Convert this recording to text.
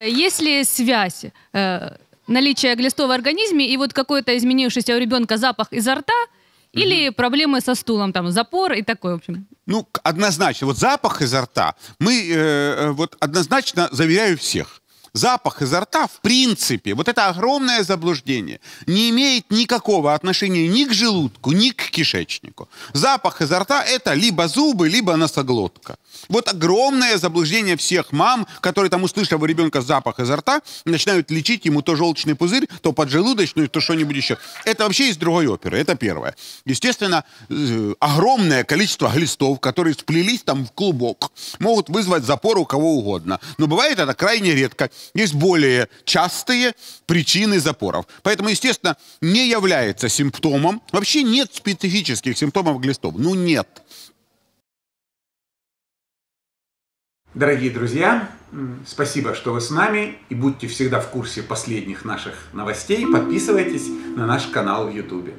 Есть ли связь э, наличия глиста в организме и вот какой-то изменившийся у ребенка запах изо рта или mm проблемы со стулом, там запор и такое, в общем? Ну, однозначно. Вот запах изо рта мы э, э вот однозначно заверяю всех запах изо рта, в принципе, вот это огромное заблуждение, не имеет никакого отношения ни к желудку, ни к кишечнику. Запах изо рта – это либо зубы, либо носоглотка. Вот огромное заблуждение всех мам, которые там, услышав у ребенка запах изо рта, начинают лечить ему то желчный пузырь, то поджелудочную, то что-нибудь еще. Это вообще из другой оперы, это первое. Естественно, э, огромное количество глистов, которые сплелись там в клубок, могут вызвать запор у кого угодно. Но бывает это крайне редко есть более частые причины запоров. Поэтому, естественно, не является симптомом. Вообще нет специфических симптомов глистов. Ну нет. Дорогие друзья, спасибо, что вы с нами и будьте всегда в курсе последних наших новостей. Подписывайтесь на наш канал в YouTube.